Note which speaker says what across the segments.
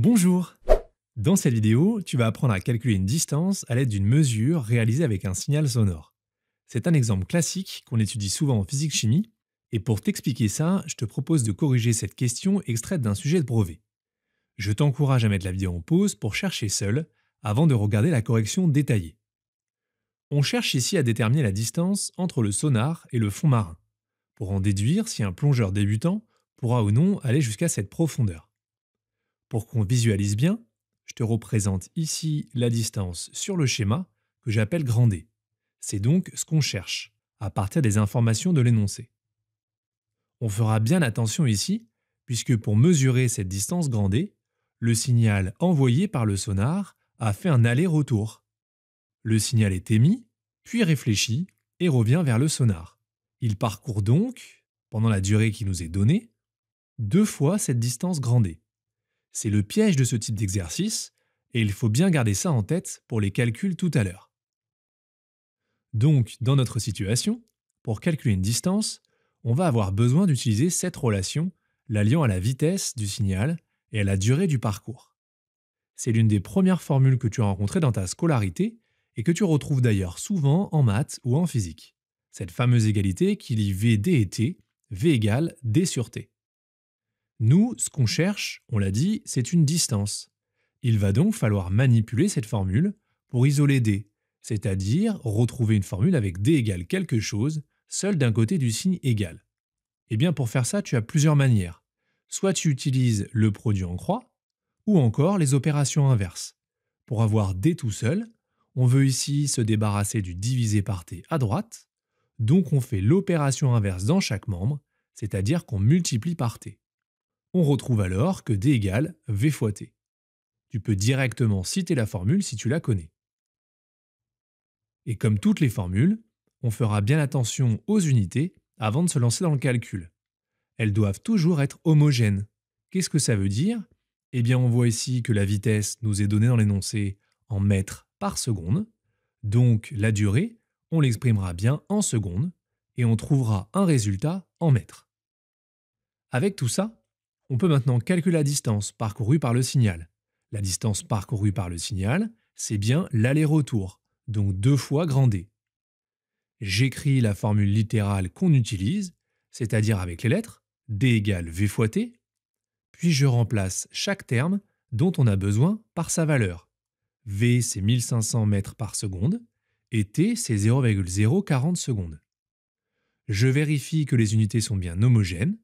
Speaker 1: Bonjour Dans cette vidéo, tu vas apprendre à calculer une distance à l'aide d'une mesure réalisée avec un signal sonore. C'est un exemple classique qu'on étudie souvent en physique-chimie, et pour t'expliquer ça, je te propose de corriger cette question extraite d'un sujet de brevet. Je t'encourage à mettre la vidéo en pause pour chercher seul, avant de regarder la correction détaillée. On cherche ici à déterminer la distance entre le sonar et le fond marin, pour en déduire si un plongeur débutant pourra ou non aller jusqu'à cette profondeur. Pour qu'on visualise bien, je te représente ici la distance sur le schéma que j'appelle grand D. C'est donc ce qu'on cherche, à partir des informations de l'énoncé. On fera bien attention ici, puisque pour mesurer cette distance grand D, le signal envoyé par le sonar a fait un aller-retour. Le signal est émis, puis réfléchi et revient vers le sonar. Il parcourt donc, pendant la durée qui nous est donnée, deux fois cette distance grand D. C'est le piège de ce type d'exercice, et il faut bien garder ça en tête pour les calculs tout à l'heure. Donc, dans notre situation, pour calculer une distance, on va avoir besoin d'utiliser cette relation, l'alliant à la vitesse du signal et à la durée du parcours. C'est l'une des premières formules que tu as rencontrées dans ta scolarité et que tu retrouves d'ailleurs souvent en maths ou en physique. Cette fameuse égalité qui lie V d et T, V égale D sur T. Nous, ce qu'on cherche, on l'a dit, c'est une distance. Il va donc falloir manipuler cette formule pour isoler D, c'est-à-dire retrouver une formule avec D égale quelque chose, seul d'un côté du signe égal. Eh bien pour faire ça, tu as plusieurs manières. Soit tu utilises le produit en croix, ou encore les opérations inverses. Pour avoir D tout seul, on veut ici se débarrasser du divisé par T à droite, donc on fait l'opération inverse dans chaque membre, c'est-à-dire qu'on multiplie par T on retrouve alors que D égale V fois T. Tu peux directement citer la formule si tu la connais. Et comme toutes les formules, on fera bien attention aux unités avant de se lancer dans le calcul. Elles doivent toujours être homogènes. Qu'est-ce que ça veut dire Eh bien, on voit ici que la vitesse nous est donnée dans l'énoncé en mètres par seconde. Donc, la durée, on l'exprimera bien en secondes et on trouvera un résultat en mètres. Avec tout ça, on peut maintenant calculer la distance parcourue par le signal. La distance parcourue par le signal, c'est bien l'aller-retour, donc deux fois grand D. J'écris la formule littérale qu'on utilise, c'est-à-dire avec les lettres D égale V fois T, puis je remplace chaque terme dont on a besoin par sa valeur. V c'est 1500 mètres par seconde et T c'est 0,040 secondes. Je vérifie que les unités sont bien homogènes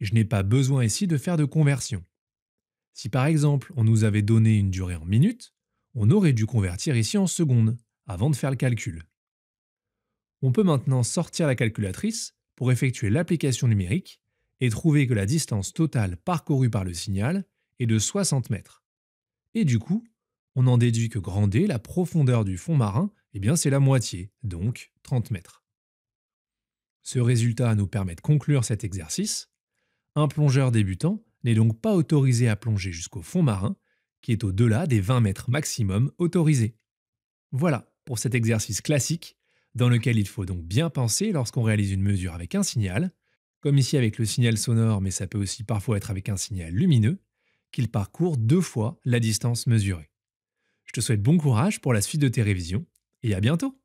Speaker 1: je n'ai pas besoin ici de faire de conversion. Si par exemple on nous avait donné une durée en minutes, on aurait dû convertir ici en secondes avant de faire le calcul. On peut maintenant sortir la calculatrice pour effectuer l'application numérique et trouver que la distance totale parcourue par le signal est de 60 mètres. Et du coup, on en déduit que grand D, la profondeur du fond marin, eh bien c'est la moitié, donc 30 mètres. Ce résultat nous permet de conclure cet exercice un plongeur débutant n'est donc pas autorisé à plonger jusqu'au fond marin, qui est au-delà des 20 mètres maximum autorisés. Voilà pour cet exercice classique, dans lequel il faut donc bien penser lorsqu'on réalise une mesure avec un signal, comme ici avec le signal sonore, mais ça peut aussi parfois être avec un signal lumineux, qu'il parcourt deux fois la distance mesurée. Je te souhaite bon courage pour la suite de tes révisions, et à bientôt